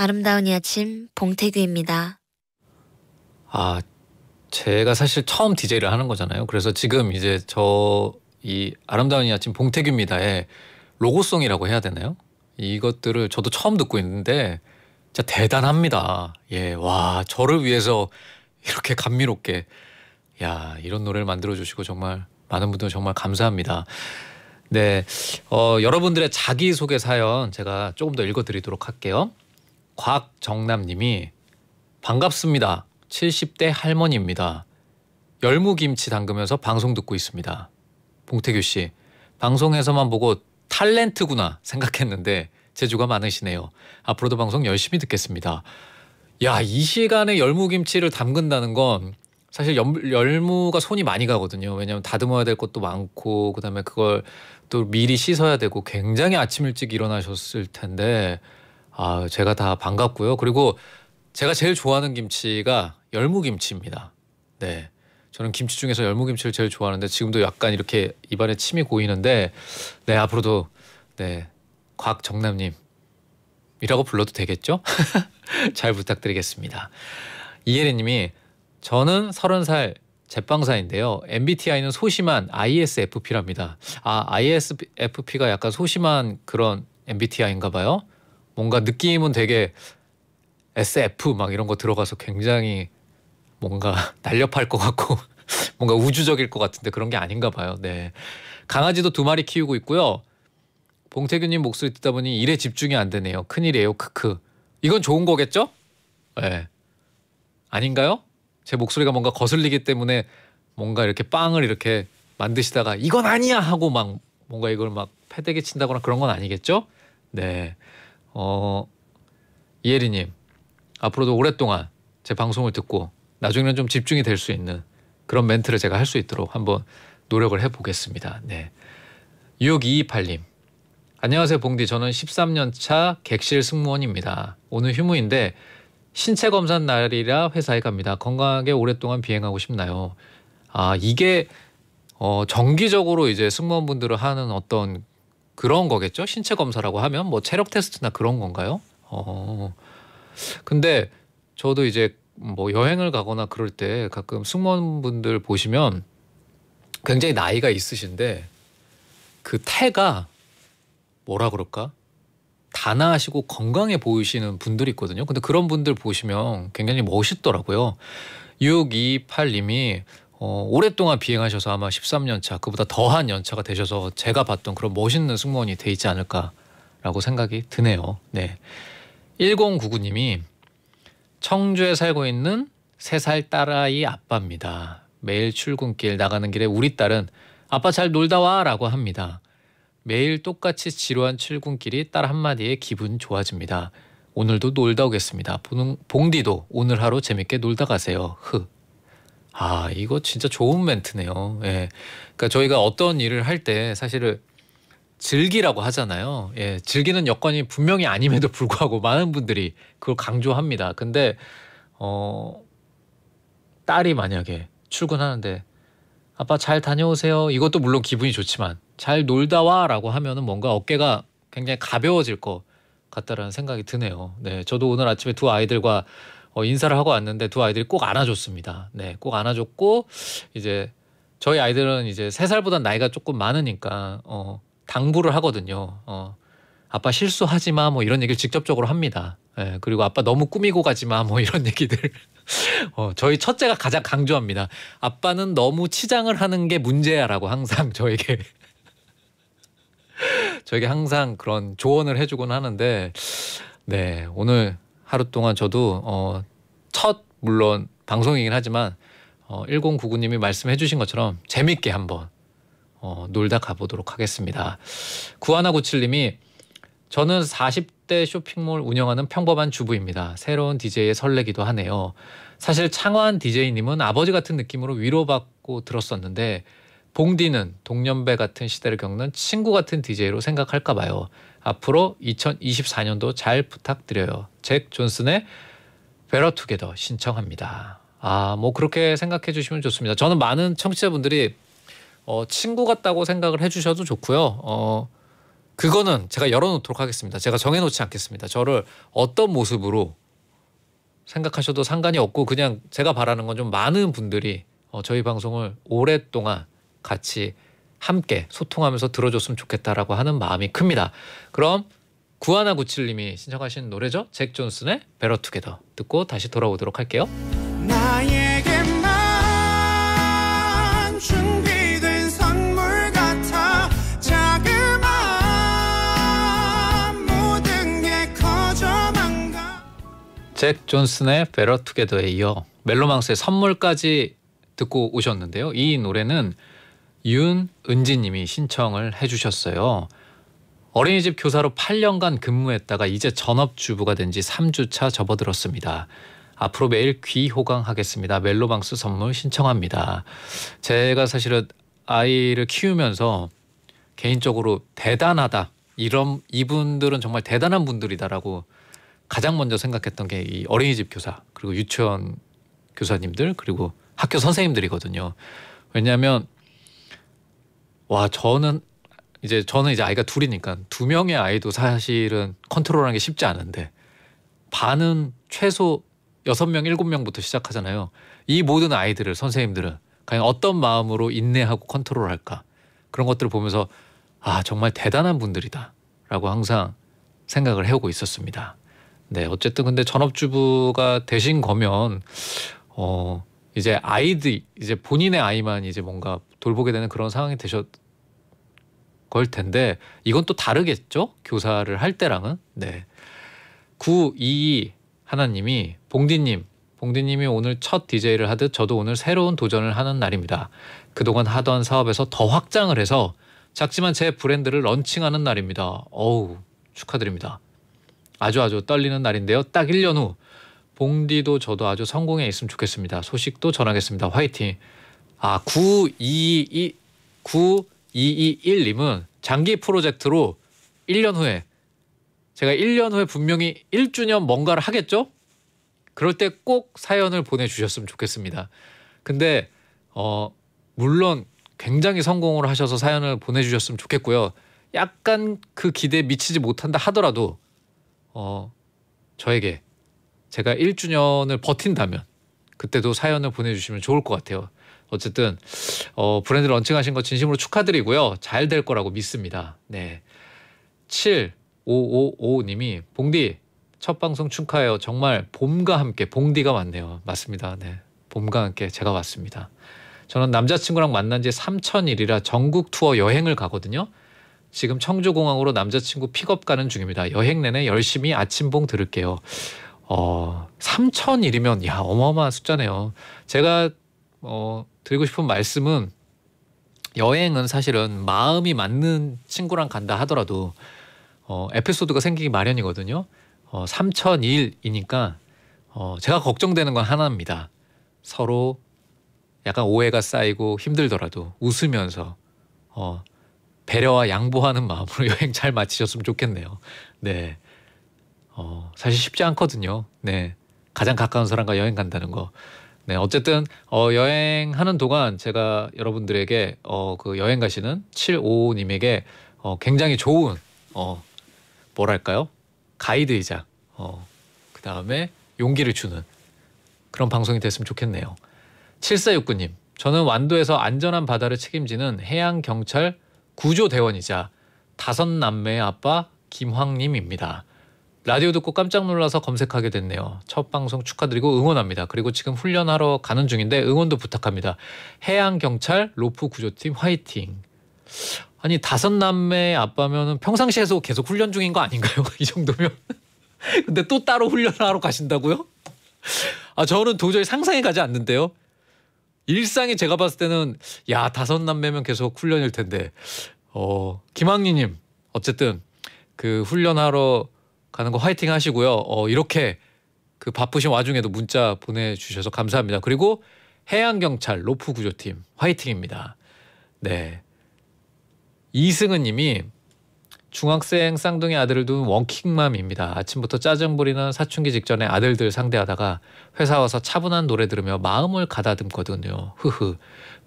아름다운 이 아침 봉태규입니다. 아, 제가 사실 처음 DJ를 하는 거잖아요. 그래서 지금 이제 저 이 아름다운 이 아침 봉태규입니다의 로고송이라고 해야 되나요? 이것들을 저도 처음 듣고 있는데 진짜 대단합니다. 예, 와, 저를 위해서 이렇게 감미롭게 야, 이런 노래를 만들어 주시고 정말 많은 분들 정말 감사합니다. 네, 어, 여러분들의 자기소개 사연 제가 조금 더 읽어드리도록 할게요. 곽정남님이 반갑습니다. 70대 할머니입니다. 열무김치 담그면서 방송 듣고 있습니다. 봉태규 씨, 방송에서만 보고 탤런트구나 생각했는데 재주가 많으시네요. 앞으로도 방송 열심히 듣겠습니다. 야, 이 시간에 열무김치를 담근다는 건 사실 열, 무가 손이 많이 가거든요. 왜냐하면 다듬어야 될 것도 많고 그다음에 그걸 또 미리 씻어야 되고 굉장히 아침 일찍 일어나셨을 텐데 아, 제가 다 반갑고요. 그리고 제가 제일 좋아하는 김치가 열무김치입니다. 네. 저는 김치 중에서 열무김치를 제일 좋아하는데 지금도 약간 이렇게 입안에 침이 고이는데 네, 앞으로도 네. 곽정남 님 이라고 불러도 되겠죠? 잘 부탁드리겠습니다. 이혜리 님이 저는 30살 제빵사인데요. MBTI는 소심한 ISFP랍니다. 아, ISFP가 약간 소심한 그런 MBTI인가 봐요. 뭔가 느낌은 되게 SF 막 이런 거 들어가서 굉장히 뭔가 날렵할 것 같고 뭔가 우주적일 것 같은데 그런 게 아닌가 봐요. 네. 강아지도 두 마리 키우고 있고요. 봉태균님 목소리 듣다 보니 일에 집중이 안 되네요. 큰일이에요. 크크. 이건 좋은 거겠죠? 예. 네. 아닌가요? 제 목소리가 뭔가 거슬리기 때문에 뭔가 이렇게 빵을 이렇게 만드시다가 이건 아니야 하고 막 뭔가 이걸 막 패대기 친다거나 그런 건 아니겠죠? 네. 어, 이혜리님 앞으로도 오랫동안 제 방송을 듣고 나중에는 좀 집중이 될 수 있는 그런 멘트를 제가 할 수 있도록 한번 노력을 해보겠습니다. 네. 6228님 안녕하세요 봉디 저는 13년차 객실 승무원입니다. 오늘 휴무인데 신체 검사 날이라 회사에 갑니다. 건강하게 오랫동안 비행하고 싶나요? 아 이게 어, 정기적으로 이제 승무원분들을 하는 어떤 그런 거겠죠. 신체 검사라고 하면 뭐 체력 테스트나 그런 건가요? 어. 근데 저도 이제 뭐 여행을 가거나 그럴 때 가끔 승무원분들 보시면 굉장히 나이가 있으신데 그 태가 뭐라 그럴까? 단아하시고 건강해 보이시는 분들이 있거든요. 근데 그런 분들 보시면 굉장히 멋있더라고요. 628님이 어, 오랫동안 비행하셔서 아마 13년 차 그보다 더한 연차가 되셔서 제가 봤던 그런 멋있는 승무원이 돼 있지 않을까라고 생각이 드네요. 네. 1099님이 청주에 살고 있는 3살 딸아이 아빠입니다. 매일 출근길 나가는 길에 우리 딸은 아빠 잘 놀다 와라고 합니다. 매일 똑같이 지루한 출근길이 딸 한마디에 기분 좋아집니다. 오늘도 놀다 오겠습니다. 봉, 디도 오늘 하루 재밌게 놀다 가세요. 흐. 아 이거 진짜 좋은 멘트네요. 예, 그러니까 저희가 어떤 일을 할 때 사실은 즐기라고 하잖아요. 예, 즐기는 여건이 분명히 아님에도 불구하고 많은 분들이 그걸 강조합니다. 근데 어 딸이 만약에 출근하는데 아빠 잘 다녀오세요. 이것도 물론 기분이 좋지만 잘 놀다 와라고 하면은 뭔가 어깨가 굉장히 가벼워질 것 같다라는 생각이 드네요. 네, 저도 오늘 아침에 두 아이들과 어, 인사를 하고 왔는데 두 아이들이 꼭 안아줬습니다. 네, 꼭 안아줬고 이제 저희 아이들은 이제 세 살보단 나이가 조금 많으니까 어, 당부를 하거든요. 어, 아빠 실수하지 마, 뭐 이런 얘기를 직접적으로 합니다. 예, 그리고 아빠 너무 꾸미고 가지 마, 뭐 이런 얘기들. 어, 저희 첫째가 가장 강조합니다. 아빠는 너무 치장을 하는 게 문제야라고 항상 저에게 저에게 항상 그런 조언을 해주곤 하는데, 네 오늘 하루 동안 저도 어, 첫 물론 방송이긴 하지만 어, 1099님이 말씀해 주신 것처럼 재밌게 한번 어, 놀다 가보도록 하겠습니다. 구하나구칠님이 저는 40대 쇼핑몰 운영하는 평범한 주부입니다. 새로운 DJ에 설레기도 하네요. 사실 창원 DJ님은 아버지 같은 느낌으로 위로받고 들었었는데 봉디는 동년배 같은 시대를 겪는 친구 같은 DJ로 생각할까 봐요. 앞으로 2024년도 잘 부탁드려요. 잭 존슨의 베러투게더 신청합니다. 아, 뭐 그렇게 생각해 주시면 좋습니다. 저는 많은 청취자분들이 어, 친구 같다고 생각을 해 주셔도 좋고요. 어, 그거는 제가 열어놓도록 하겠습니다. 제가 정해놓지 않겠습니다. 저를 어떤 모습으로 생각하셔도 상관이 없고 그냥 제가 바라는 건 좀 많은 분들이 어, 저희 방송을 오랫동안 같이 함께 소통하면서 들어줬으면 좋겠다라고 하는 마음이 큽니다. 그럼 구하나 구칠님이 신청하신 노래죠. 잭 존슨의 베러 투게더 듣고 다시 돌아오도록 할게요. 잭 존슨의 베러 투게더에 이어 멜로망스의 선물까지 듣고 오셨는데요. 이 노래는 윤은지님이 신청을 해주셨어요. 어린이집 교사로 8년간 근무했다가 이제 전업주부가 된지 3주차 접어들었습니다. 앞으로 매일 귀 호강하겠습니다. 멜로망스 선물 신청합니다. 제가 사실은 아이를 키우면서 개인적으로 대단하다. 이런 이분들은 정말 대단한 분들이다라고 가장 먼저 생각했던 게 이 어린이집 교사 그리고 유치원 교사님들 그리고 학교 선생님들이거든요. 왜냐하면 와 저는 이제 저는 이제 아이가 둘이니까 두 명의 아이도 사실은 컨트롤하는 게 쉽지 않은데 반은 최소 여섯 명 일곱 명부터 시작하잖아요. 이 모든 아이들을 선생님들은 과연 어떤 마음으로 인내하고 컨트롤할까 그런 것들을 보면서 아 정말 대단한 분들이다라고 항상 생각을 해오고 있었습니다. 네 어쨌든 근데 전업주부가 되신 거면 어 이제 아이들 이제 본인의 아이만 이제 뭔가 돌보게 되는 그런 상황이 되셨 걸 텐데 이건 또 다르겠죠? 교사를 할 때랑은. 네. 922 하나님이 봉디님 봉디님이 오늘 첫 DJ를 하듯 저도 오늘 새로운 도전을 하는 날입니다. 그동안 하던 사업에서 더 확장을 해서 작지만 제 브랜드를 런칭하는 날입니다. 어우 축하드립니다. 아주 아주 떨리는 날인데요. 딱 1년 후 봉디도 저도 아주 성공해 있으면 좋겠습니다. 소식도 전하겠습니다. 화이팅. 아 922 9 221님은 장기 프로젝트로 1년 후에 제가 1년 후에 분명히 1주년 뭔가를 하겠죠? 그럴 때 꼭 사연을 보내주셨으면 좋겠습니다. 근데 어 물론 굉장히 성공을 하셔서 사연을 보내주셨으면 좋겠고요. 약간 그 기대에 미치지 못한다 하더라도 어 저에게 제가 1주년을 버틴다면 그때도 사연을 보내주시면 좋을 것 같아요. 어쨌든 어, 브랜드 런칭하신 거 진심으로 축하드리고요. 잘 될 거라고 믿습니다. 네. 7555님이 봉디 첫 방송 축하해요. 정말 봄과 함께 봉디가 왔네요. 맞습니다. 네. 봄과 함께 제가 왔습니다. 저는 남자친구랑 만난 지 3천일이라 전국 투어 여행을 가거든요. 지금 청주공항으로 남자친구 픽업 가는 중입니다. 여행 내내 열심히 아침봉 들을게요. 어, 3천일이면 야 어마어마한 숫자네요. 제가 어, 드리고 싶은 말씀은 여행은 사실은 마음이 맞는 친구랑 간다 하더라도 어, 에피소드가 생기기 마련이거든요. 어, 3001이니까 어, 제가 걱정되는 건 하나입니다. 서로 약간 오해가 쌓이고 힘들더라도 웃으면서 어, 배려와 양보하는 마음으로 여행 잘 마치셨으면 좋겠네요. 네. 어, 사실 쉽지 않거든요. 네. 가장 가까운 사람과 여행 간다는 거. 네, 어쨌든 어, 여행하는 동안 제가 여러분들에게 어, 그 여행 가시는 755님에게 어, 굉장히 좋은 어, 뭐랄까요? 가이드이자 어, 그 다음에 용기를 주는 그런 방송이 됐으면 좋겠네요. 7469님, 저는 완도에서 안전한 바다를 책임지는 해양경찰 구조대원이자 다섯 남매의 아빠 김황님입니다. 라디오 듣고 깜짝 놀라서 검색하게 됐네요. 첫 방송 축하드리고 응원합니다. 그리고 지금 훈련하러 가는 중인데 응원도 부탁합니다. 해양 경찰 로프 구조팀 화이팅. 아니 다섯 남매 아빠면은 평상시에서 계속 훈련 중인 거 아닌가요? 이 정도면. 근데 또 따로 훈련하러 가신다고요? 아 저는 도저히 상상이 가지 않는데요. 일상이 제가 봤을 때는 야 다섯 남매면 계속 훈련일 텐데. 어 김학리님 어쨌든 그 훈련하러 가는 거 화이팅 하시고요. 어, 이렇게 그 바쁘신 와중에도 문자 보내주셔서 감사합니다. 그리고 해양경찰 로프 구조팀 화이팅입니다. 네. 이승은 님이 중학생 쌍둥이 아들을 둔 원킹맘입니다. 아침부터 짜증 부리는 사춘기 직전에 아들들 상대하다가 회사 와서 차분한 노래 들으며 마음을 가다듬거든요. 흐흐.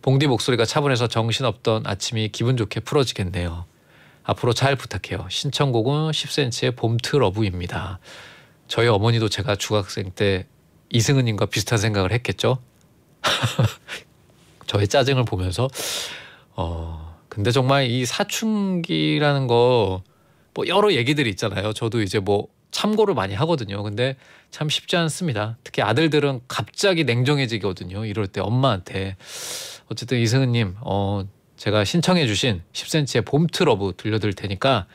봉디 목소리가 차분해서 정신없던 아침이 기분 좋게 풀어지겠네요. 앞으로 잘 부탁해요. 신청곡은 10cm의 봄트 러브입니다. 저희 어머니도 제가 중학생 때 이승은님과 비슷한 생각을 했겠죠. 저의 짜증을 보면서 어 근데 정말 이 사춘기라는 거 뭐 여러 얘기들이 있잖아요. 저도 이제 뭐 참고를 많이 하거든요. 근데 참 쉽지 않습니다. 특히 아들들은 갑자기 냉정해지거든요. 이럴 때 엄마한테 어쨌든 이승은님 어 제가 신청해 주신 10cm의 봄트러브 들려드릴 테니까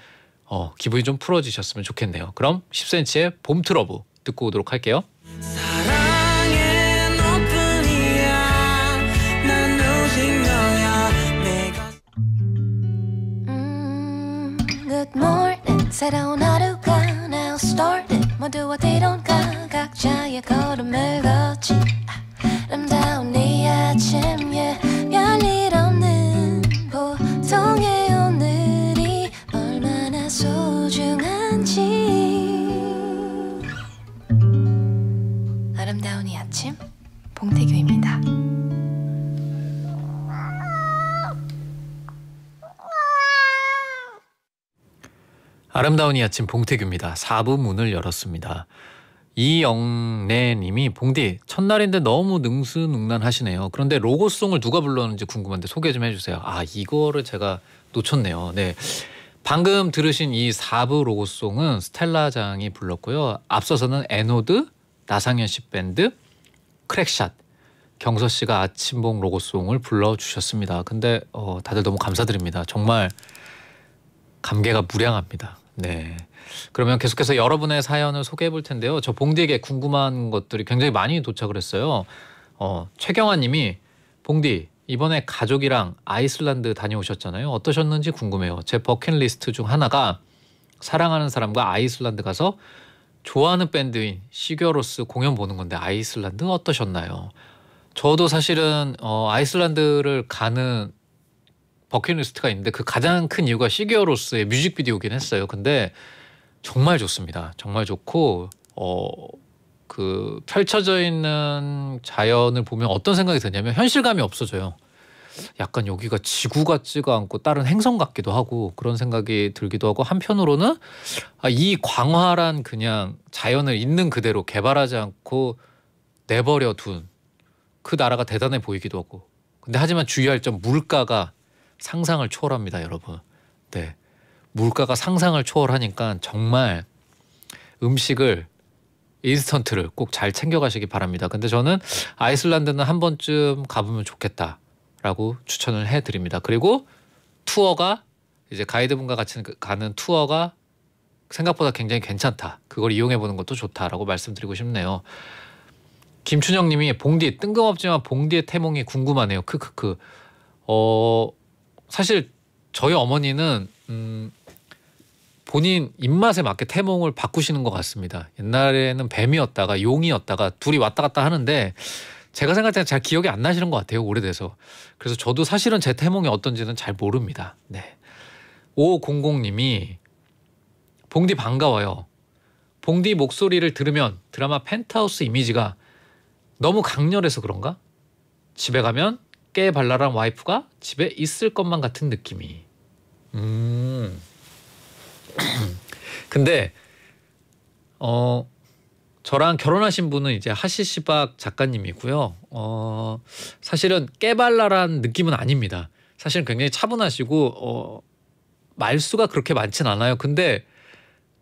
어, 기분이 좀 풀어지셨으면 좋겠네요. 그럼 10cm의 봄트러브 듣고 오도록 할게요. 음, 새로운 하루가 now started 모두 어디론 각자의 걸음을 걷지 아름다운 이 아침 예 열린 아침 봉태규입니다 아름다운 이 아침 봉태규입니다. 4부 문을 열었습니다. 이영래님이 봉디 첫날인데 너무 능수능란하시네요. 그런데 로고송을 누가 불렀는지 궁금한데 소개 좀 해주세요. 아 이거를 제가 놓쳤네요. 네. 방금 들으신 이 4부 로고송은 스텔라장이 불렀고요. 앞서서는 에노드, 나상현 씨 밴드, 크랙샷 경서 씨가 아침봉 로고송을 불러주셨습니다. 근데 어, 다들 너무 감사드립니다. 정말 감개가 무량합니다. 네. 그러면 계속해서 여러분의 사연을 소개해 볼 텐데요. 저 봉디에게 궁금한 것들이 굉장히 많이 도착을 했어요. 어, 최경화 님이 봉디 이번에 가족이랑 아이슬란드 다녀오셨잖아요. 어떠셨는지 궁금해요. 제 버킷리스트 중 하나가 사랑하는 사람과 아이슬란드 가서 좋아하는 밴드인 시겨로스 공연 보는 건데 아이슬란드 어떠셨나요? 저도 사실은 어, 아이슬란드를 가는 버킷리스트가 있는데 그 가장 큰 이유가 시겨로스의 뮤직비디오긴 했어요. 근데 정말 좋습니다. 정말 좋고 어, 그 펼쳐져 있는 자연을 보면 어떤 생각이 드냐면 현실감이 없어져요. 약간 여기가 지구 같지가 않고 다른 행성 같기도 하고 그런 생각이 들기도 하고 한편으로는 아, 이 광활한 그냥 자연을 있는 그대로 개발하지 않고 내버려 둔 그 나라가 대단해 보이기도 하고 근데 하지만 주의할 점 물가가 상상을 초월합니다 여러분 네 물가가 상상을 초월하니까 정말 음식을 인스턴트를 꼭 잘 챙겨가시기 바랍니다. 근데 저는 아이슬란드는 한 번쯤 가보면 좋겠다. 라고 추천을 해드립니다. 그리고 투어가 이제 가이드분과 같이 가는 투어가 생각보다 굉장히 괜찮다. 그걸 이용해 보는 것도 좋다라고 말씀드리고 싶네요. 김춘영 님이 봉디 뜬금없지만 봉디의 태몽이 궁금하네요. 크크크. 어 사실 저희 어머니는 음 본인 입맛에 맞게 태몽을 바꾸시는 것 같습니다. 옛날에는 뱀이었다가 용이었다가 둘이 왔다 갔다 하는데 제가 생각할 때는 잘 기억이 안 나시는 것 같아요. 오래돼서. 그래서 저도 사실은 제 태몽이 어떤지는 잘 모릅니다. 네. 500님이 봉디 반가워요. 봉디 목소리를 들으면 드라마 펜트하우스 이미지가 너무 강렬해서 그런가? 집에 가면 깨 발랄한 와이프가 집에 있을 것만 같은 느낌이. 음. 근데 어 저랑 결혼하신 분은 이제 하시시박 작가님이고요. 어, 사실은 깨발랄한 느낌은 아닙니다. 사실은 굉장히 차분하시고 어, 말수가 그렇게 많진 않아요. 근데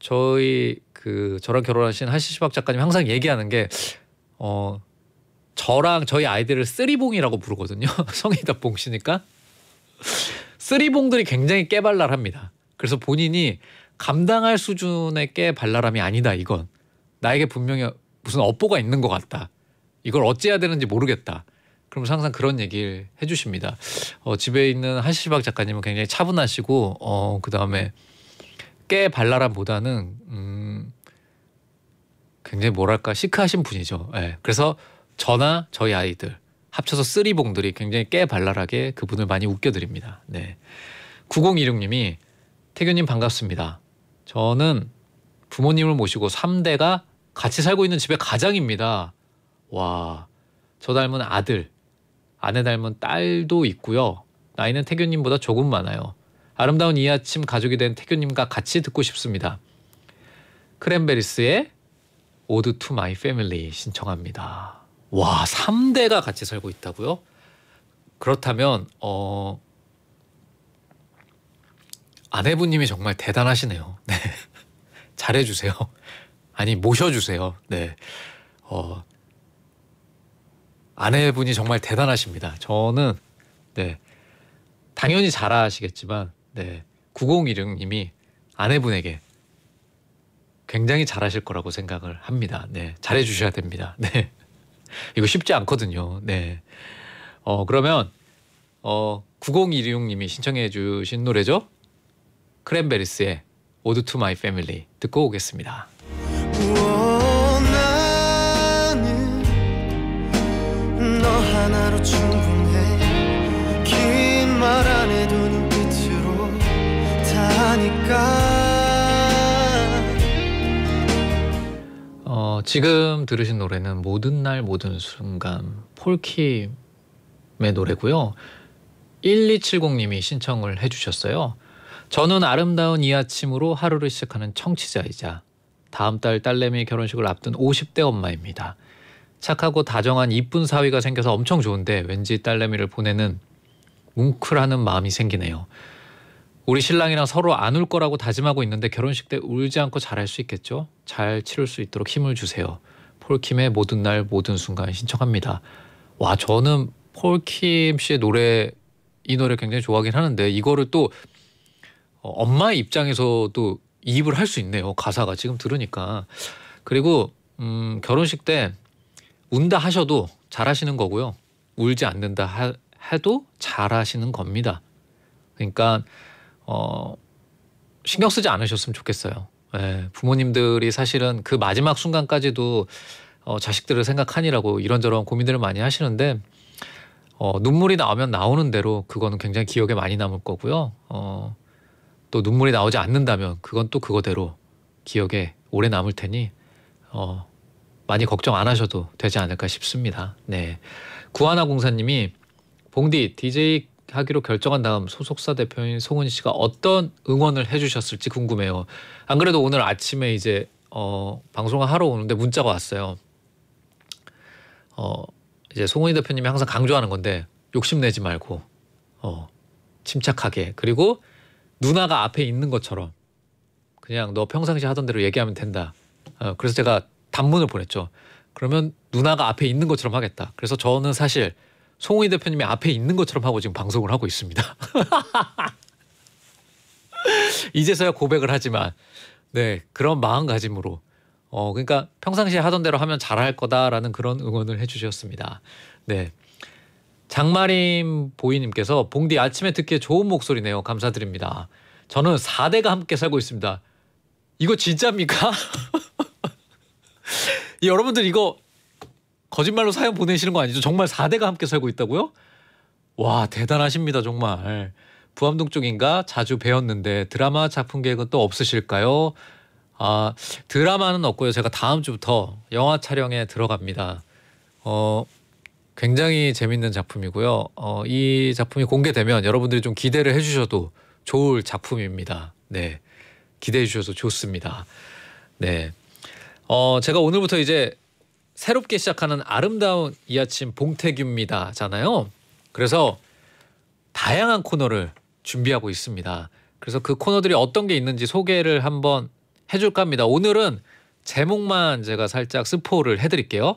저희 그 저랑 결혼하신 하시시박 작가님 항상 얘기하는 게 어, 저랑 저희 아이들을 쓰리봉이라고 부르거든요. 성이 다 봉시니까 쓰리봉들이 굉장히 깨발랄합니다. 그래서 본인이 감당할 수준의 깨발랄함이 아니다 이건 나에게 분명히 무슨 업보가 있는 것 같다. 이걸 어찌해야 되는지 모르겠다. 그럼 항상 그런 얘기를 해주십니다. 어, 집에 있는 한시박 작가님은 굉장히 차분하시고 어, 그 다음에 깨 발랄함보다는 음, 굉장히 뭐랄까 시크하신 분이죠. 예. 그래서 저나 저희 아이들 합쳐서 쓰리봉들이 굉장히 깨 발랄하게 그분을 많이 웃겨드립니다. 네. 9016님이 태균님 반갑습니다. 저는 부모님을 모시고 3대가 같이 살고 있는 집의 가장입니다. 와, 저 닮은 아들, 아내 닮은 딸도 있고요. 나이는 태교님보다 조금 많아요. 아름다운 이 아침 가족이 된 태교님과 같이 듣고 싶습니다. 크랜베리스의 오드 투 마이 패밀리 신청합니다. 와, 3대가 같이 살고 있다고요? 그렇다면 어 아내분님이 정말 대단하시네요. 네. 잘해주세요. 아니 모셔주세요. 네. 어, 아내분이 정말 대단하십니다. 저는 네 당연히 잘하시겠지만 네 9016님이 아내분에게 굉장히 잘하실 거라고 생각을 합니다. 네 잘해주셔야 됩니다. 네 이거 쉽지 않거든요. 네. 어 그러면 어 9016님이 신청해주신 노래죠. 크랜베리스의 오드 투 마이 패밀리 듣고 오겠습니다. 어, 지금 들으신 노래는 모든 날 모든 순간 폴킴의 노래고요. 1270님이 신청을 해주셨어요. 저는 아름다운 이 아침으로 하루를 시작하는 청취자이자 다음 달 딸내미 결혼식을 앞둔 50대 엄마입니다. 착하고 다정한 이쁜 사위가 생겨서 엄청 좋은데 왠지 딸내미를 보내는 뭉클하는 마음이 생기네요. 우리 신랑이랑 서로 안 울 거라고 다짐하고 있는데 결혼식 때 울지 않고 잘할 수 있겠죠? 잘 치를 수 있도록 힘을 주세요. 폴킴의 모든 날 모든 순간 신청합니다. 와 저는 폴킴 씨의 노래 이 노래 굉장히 좋아하긴 하는데 이거를 또 어, 엄마 입장에서도 이입을 할 수 있네요. 가사가 지금 들으니까. 그리고 음, 결혼식 때 운다 하셔도 잘하시는 거고요. 울지 않는다 하, 해도 잘하시는 겁니다. 그러니까 어, 신경 쓰지 않으셨으면 좋겠어요. 예, 부모님들이 사실은 그 마지막 순간까지도 어, 자식들을 생각하니라고 이런저런 고민들을 많이 하시는데 어, 눈물이 나오면 나오는 대로 그거는 굉장히 기억에 많이 남을 거고요. 어, 또 눈물이 나오지 않는다면 그건 또 그거대로 기억에 오래 남을 테니 어, 많이 걱정 안 하셔도 되지 않을까 싶습니다. 네. 구하나 공사님이 봉디 DJ 하기로 결정한 다음 소속사 대표인 송은 씨가 어떤 응원을 해주셨을지 궁금해요. 안 그래도 오늘 아침에 이제 어, 방송을 하러 오는데 문자가 왔어요. 어, 이제 송은이 대표님이 항상 강조하는 건데 욕심내지 말고 어, 침착하게 그리고 누나가 앞에 있는 것처럼 그냥 너 평상시 하던 대로 얘기하면 된다. 어, 그래서 제가 단문을 보냈죠. 그러면 누나가 앞에 있는 것처럼 하겠다. 그래서 저는 사실 송우희 대표님이 앞에 있는 것처럼 하고 지금 방송을 하고 있습니다. 이제서야 고백을 하지만 네 그런 마음가짐으로 어 그러니까 평상시에 하던 대로 하면 잘할 거다라는 그런 응원을 해주셨습니다. 네. 장마림 보이님께서 봉디 아침에 듣기에 좋은 목소리네요. 감사드립니다. 저는 4대가 함께 살고 있습니다. 이거 진짜입니까? 여러분들 이거 거짓말로 사연 보내시는 거 아니죠? 정말 4대가 함께 살고 있다고요? 와 대단하십니다 정말. 부암동 쪽인가 자주 배웠는데 드라마 작품 계획은 또 없으실까요? 아 드라마는 없고요. 제가 다음 주부터 영화 촬영에 들어갑니다. 어 굉장히 재밌는 작품이고요. 어, 이 작품이 공개되면 여러분들이 좀 기대를 해주셔도 좋을 작품입니다. 네, 기대해 주셔서 좋습니다. 네, 어, 제가 오늘부터 이제 새롭게 시작하는 아름다운 이 아침 봉태규입니다잖아요. 그래서 다양한 코너를 준비하고 있습니다. 그래서 그 코너들이 어떤 게 있는지 소개를 한번 해줄까 합니다. 오늘은 제목만 제가 살짝 스포를 해드릴게요.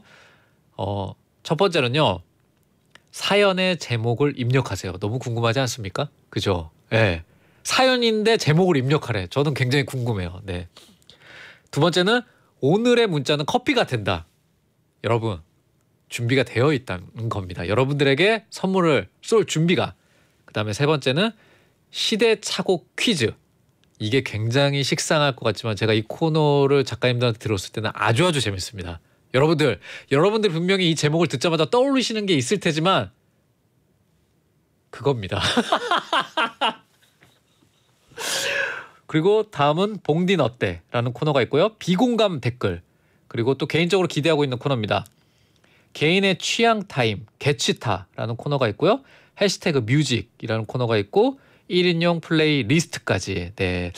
어, 첫 번째는요. 사연의 제목을 입력하세요. 너무 궁금하지 않습니까? 그죠? 예. 네. 사연인데 제목을 입력하래. 저는 굉장히 궁금해요. 네. 두 번째는 오늘의 문자는 커피가 된다. 여러분, 준비가 되어 있다는 겁니다. 여러분들에게 선물을 쏠 준비가. 그 다음에 세 번째는 시대착오 퀴즈. 이게 굉장히 식상할 것 같지만 제가 이 코너를 작가님들한테 들었을 때는 아주 아주 재밌습니다. 여러분들, 여러분들 분명히 이 제목을 듣자마자 떠올리시는 게 있을 테지만 그겁니다. 그리고 다음은 봉딘 어때라는 코너가 있고요. 비공감 댓글 그리고 또 개인적으로 기대하고 있는 코너입니다. 개인의 취향 타임 개취타라는 코너가 있고요. 해시태그 뮤직이라는 코너가 있고 1인용 플레이 리스트까지 네.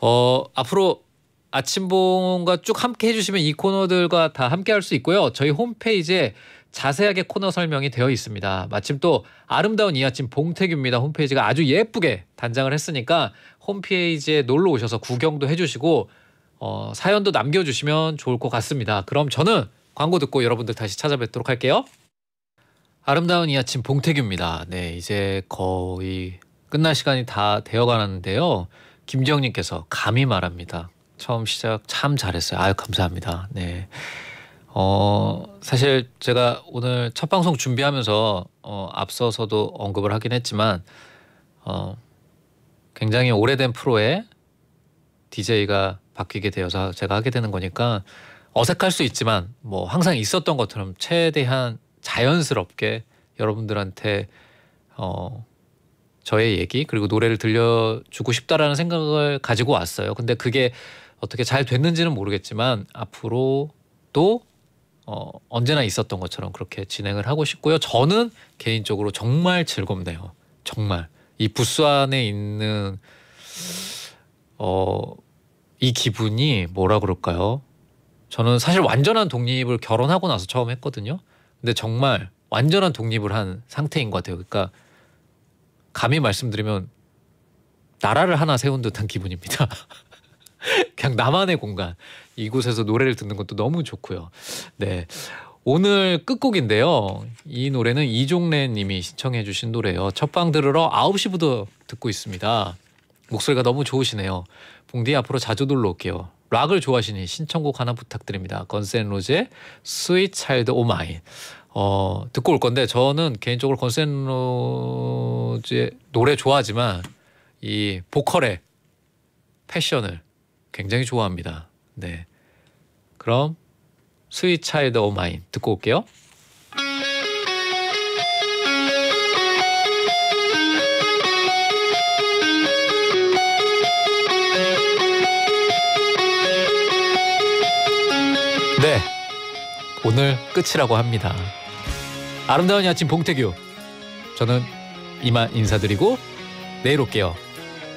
어, 앞으로 아침봉과 쭉 함께 해주시면 이 코너들과 다 함께 할 수 있고요. 저희 홈페이지에 자세하게 코너 설명이 되어 있습니다. 마침 또 아름다운 이 아침 봉태규입니다. 홈페이지가 아주 예쁘게 단장을 했으니까 홈페이지에 놀러 오셔서 구경도 해주시고 어, 사연도 남겨주시면 좋을 것 같습니다. 그럼 저는 광고 듣고 여러분들 다시 찾아뵙도록 할게요. 아름다운 이 아침 봉태규입니다. 네, 이제 거의 끝날 시간이 다 되어 가는데요. 김정영님께서 감히 말합니다. 처음 시작 참 잘했어요. 아유 감사합니다. 네. 어 사실 제가 오늘 첫 방송 준비하면서 어, 앞서서도 언급을 하긴 했지만 어 굉장히 오래된 프로에 DJ가 바뀌게 되어서 제가 하게 되는 거니까 어색할 수 있지만 뭐 항상 있었던 것처럼 최대한 자연스럽게 여러분들한테 어 저의 얘기 그리고 노래를 들려주고 싶다라는 생각을 가지고 왔어요. 근데 그게 어떻게 잘 됐는지는 모르겠지만 앞으로도 어, 언제나 있었던 것처럼 그렇게 진행을 하고 싶고요. 저는 개인적으로 정말 즐겁네요. 정말 이 부스 안에 있는 어, 이 기분이 뭐라 그럴까요? 저는 사실 완전한 독립을 결혼하고 나서 처음 했거든요. 근데 정말 완전한 독립을 한 상태인 것 같아요. 그러니까 감히 말씀드리면 나라를 하나 세운 듯한 기분입니다. 그냥 나만의 공간 이곳에서 노래를 듣는 것도 너무 좋고요. 네. 오늘 끝곡인데요. 이 노래는 이종래 님이 신청해 주신 노래요 첫방 들으러 9시부터 듣고 있습니다. 목소리가 너무 좋으시네요. 봉디 앞으로 자주 놀러 올게요. 락을 좋아하시니 신청곡 하나 부탁드립니다. 건센로제 스윗 차일드 오 마인. 어, 듣고 올 건데 저는 개인적으로 건센로제 노래 좋아하지만 이 보컬의 패션을 굉장히 좋아합니다. 네. 그럼 스윗 차일드 오 마인 듣고 올게요. 네. 오늘 끝이라고 합니다. 아름다운 아침 봉태규. 저는 이만 인사드리고 내일 올게요.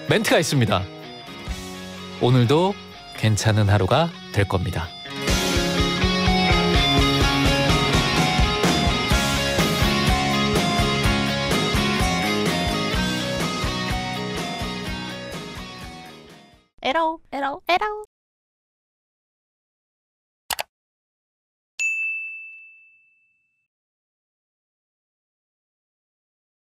멘트가 있습니다. 오늘도 괜찮은 하루가 될 겁니다. 에러 에러 에러